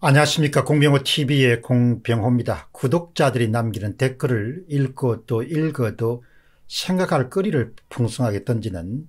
안녕하십니까 공병호TV의 공병호입니다. 구독자들이 남기는 댓글을 읽고 또 읽어도 생각할 거리를 풍성하게 던지는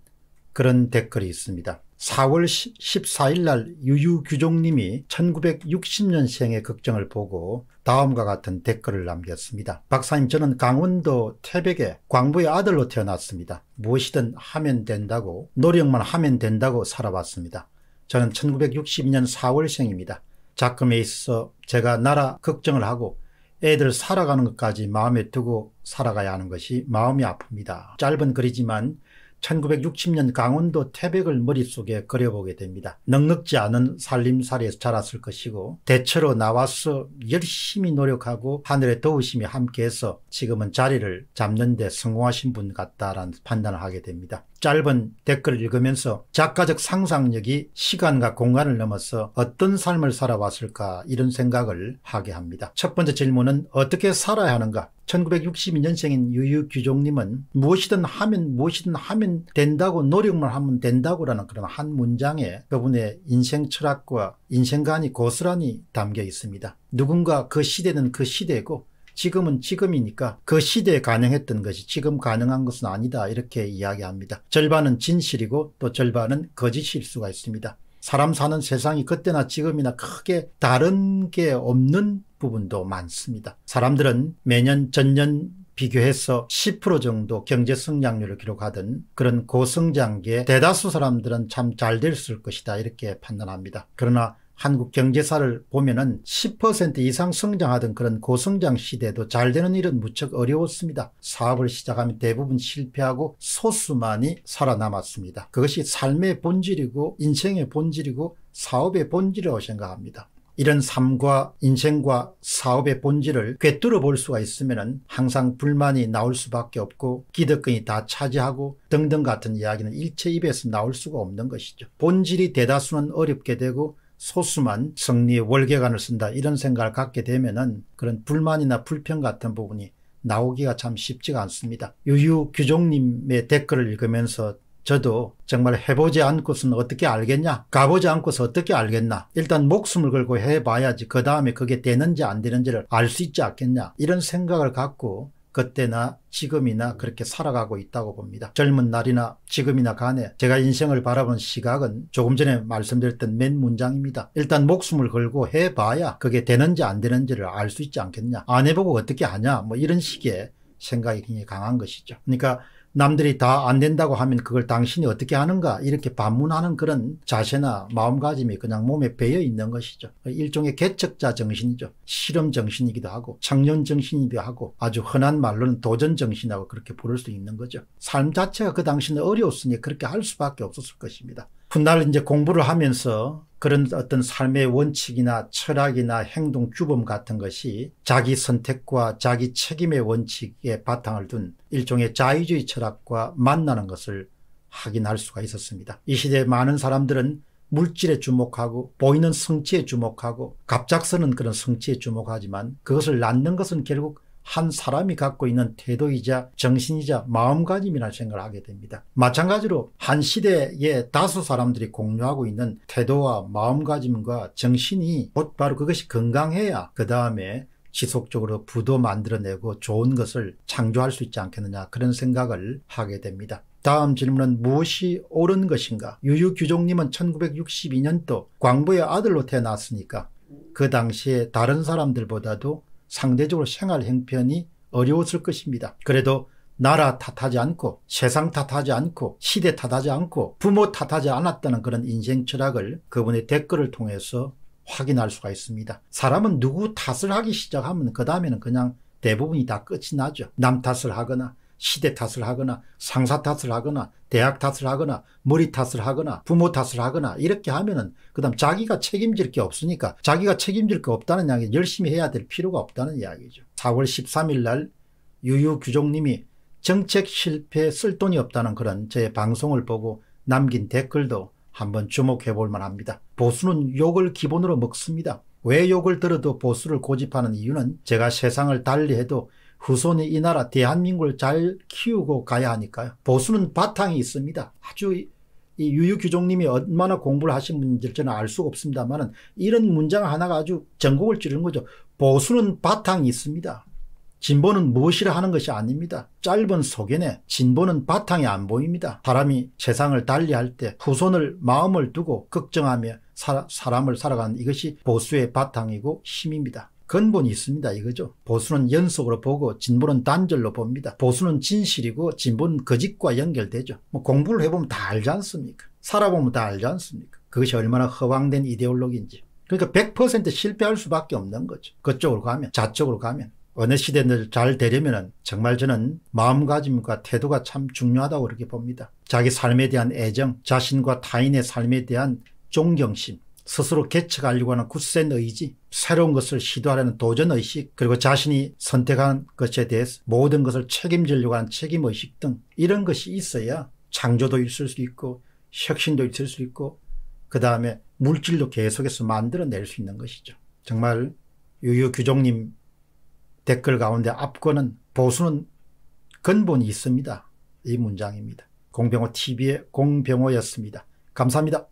그런 댓글이 있습니다. 4월 14일 날 유유규종님이 1960년생의 걱정을 보고 다음과 같은 댓글을 남겼습니다. 박사님 저는 강원도 태백의 광부의 아들로 태어났습니다. 무엇이든 하면 된다고 노력만 하면 된다고 살아왔습니다. 저는 1962년 4월생입니다. 작금에 있어서 제가 나라 걱정을 하고 애들 살아가는 것까지 마음에 두고 살아가야 하는 것이 마음이 아픕니다. 짧은 글이지만 1960년 강원도 태백을 머릿속에 그려보게 됩니다. 넉넉지 않은 살림살이에서 자랐을 것이고 대처로 나와서 열심히 노력하고 하늘의 도우심이 함께해서 지금은 자리를 잡는 데 성공하신 분 같다라는 판단을 하게 됩니다. 짧은 댓글을 읽으면서 작가적 상상력이 시간과 공간을 넘어서 어떤 삶을 살아왔을까 이런 생각을 하게 합니다. 첫 번째 질문은 어떻게 살아야 하는가 1962년생인 유유규종님은 무엇이든 하면 무엇이든 하면 된다고 노력만 하면 된다고라는 그런 한 문장에 그분의 인생 철학과 인생관이 고스란히 담겨 있습니다. 누군가 그 시대는 그 시대고 지금은 지금이니까 그 시대에 가능했던 것이 지금 가능한 것은 아니다 이렇게 이야기합니다. 절반은 진실이고 또 절반은 거짓일 수가 있습니다. 사람 사는 세상이 그때나 지금이나 크게 다른 게 없는 부분도 많습니다. 사람들은 매년 전년 비교해서 10% 정도 경제 성장률을 기록하던 그런 고성장기에 대다수 사람들은 참잘 됐을 것이다 이렇게 판단합니다. 그러나 한국 경제사를 보면은 10% 이상 성장하던 그런 고성장 시대도 잘 되는 일은 무척 어려웠습니다. 사업을 시작하면 대부분 실패하고 소수만이 살아남았습니다. 그것이 삶의 본질이고 인생의 본질이고 사업의 본질이라고 생각합니다. 이런 삶과 인생과 사업의 본질을 꿰뚫어 볼 수가 있으면 항상 불만이 나올 수밖에 없고 기득권이 다 차지하고 등등 같은 이야기는 일체 입에서 나올 수가 없는 것이죠. 본질이 대다수는 어렵게 되고 소수만 정리의 월계관을 쓴다 이런 생각을 갖게 되면은 그런 불만이나 불평 같은 부분이 나오기가 참 쉽지가 않습니다. 유유 규종님의 댓글을 읽으면서 저도 정말 해보지 않고서는 어떻게 알겠냐 가보지 않고서 어떻게 알겠나 일단 목숨을 걸고 해봐야지 그 다음에 그게 되는지 안 되는지를 알 수 있지 않겠냐 이런 생각을 갖고 그때나 지금이나 그렇게 살아가고 있다고 봅니다. 젊은 날이나 지금이나 간에 제가 인생을 바라본 시각은 조금 전에 말씀드렸던 맨 문장입니다. 일단 목숨을 걸고 해봐야 그게 되는지 안 되는지를 알 수 있지 않겠냐. 안 해보고 어떻게 하냐. 뭐 이런 식의 생각이 굉장히 강한 것이죠. 그러니까 남들이 다 안 된다고 하면 그걸 당신이 어떻게 하는가 이렇게 반문하는 그런 자세나 마음가짐이 그냥 몸에 배어 있는 것이죠. 일종의 개척자 정신이죠. 실험 정신이기도 하고 청년 정신이기도 하고 아주 흔한 말로는 도전 정신이라고 그렇게 부를 수 있는 거죠. 삶 자체가 그 당시는 어려웠으니 그렇게 할 수밖에 없었을 것입니다. 훗날 이제 공부를 하면서 그런 어떤 삶의 원칙이나 철학이나 행동 규범 같은 것이 자기 선택과 자기 책임의 원칙에 바탕을 둔 일종의 자유주의 철학과 만나는 것을 확인할 수가 있었습니다. 이 시대에 많은 사람들은 물질에 주목하고 보이는 성취에 주목하고 갑작스러운 그런 성취에 주목하지만 그것을 낳는 것은 결국 한 사람이 갖고 있는 태도이자 정신이자 마음가짐이라는 생각을 하게 됩니다. 마찬가지로 한시대에 다수 사람들이 공유하고 있는 태도와 마음가짐과 정신이 곧바로 그것이 건강해야 그 다음에 지속적으로 부도 만들어내고 좋은 것을 창조할 수 있지 않겠느냐 그런 생각을 하게 됩니다. 다음 질문은 무엇이 옳은 것인가? 유유규종님은 1962년도 광부의 아들로 태어났으니까 그 당시에 다른 사람들보다도 상대적으로 생활 형편이 어려웠을 것입니다. 그래도 나라 탓하지 않고 세상 탓하지 않고 시대 탓하지 않고 부모 탓하지 않았다는 그런 인생 철학을 그분의 댓글을 통해서 확인할 수가 있습니다. 사람은 누구 탓을 하기 시작하면 그 다음에는 그냥 대부분이 다 끝이 나죠. 남 탓을 하거나 시대 탓을 하거나 상사 탓을 하거나 대학 탓을 하거나 머리 탓을 하거나 부모 탓을 하거나 이렇게 하면은 그다음 자기가 책임질 게 없으니까 자기가 책임질 게 없다는 이야기 열심히 해야 될 필요가 없다는 이야기죠. 4월 13일 날 유유 규종님이 정책 실패 쓸 돈이 없다는 그런 제 방송을 보고 남긴 댓글도 한번 주목해 볼 만합니다. 보수는 욕을 기본으로 먹습니다. 왜 욕을 들어도 보수를 고집하는 이유는 제가 세상을 달리해도 후손이 이 나라 대한민국을 잘 키우고 가야 하니까요. 보수는 바탕이 있습니다. 아주 이 유유규종님이 얼마나 공부를 하신 분인지 저는 알 수가 없습니다만 이런 문장 하나가 아주 전곡을찌른 거죠. 보수는 바탕이 있습니다. 진보는 무엇이라 하는 것이 아닙니다. 짧은 소견에 진보는 바탕이 안 보입니다. 사람이 세상을 달리할 때 후손을 마음을 두고 걱정하며 사, 사람을 살아가는 이것이 보수의 바탕이고 힘입니다. 근본이 있습니다. 이거죠. 보수는 연속으로 보고 진보는 단절로 봅니다. 보수는 진실이고 진보는 거짓과 연결되죠. 뭐 공부를 해보면 다 알지 않습니까? 살아보면 다 알지 않습니까? 그것이 얼마나 허황된 이데올로기인지. 그러니까 100% 실패할 수밖에 없는 거죠. 그쪽으로 가면 좌쪽으로 가면. 어느 시대를잘 되려면 정말 저는 마음가짐과 태도가 참 중요하다고 그렇게 봅니다. 자기 삶에 대한 애정, 자신과 타인의 삶에 대한 존경심, 스스로 개척하려고 하는 굳센 의지, 새로운 것을 시도하려는 도전 의식, 그리고 자신이 선택한 것에 대해서 모든 것을 책임지려고 하는 책임 의식 등 이런 것이 있어야 창조도 있을 수 있고 혁신도 있을 수 있고 그 다음에 물질도 계속해서 만들어낼 수 있는 것이죠. 정말 유유규종님 댓글 가운데 앞권은 보수는 근본이 있습니다. 이 문장입니다. 공병호 TV의 공병호였습니다. 감사합니다.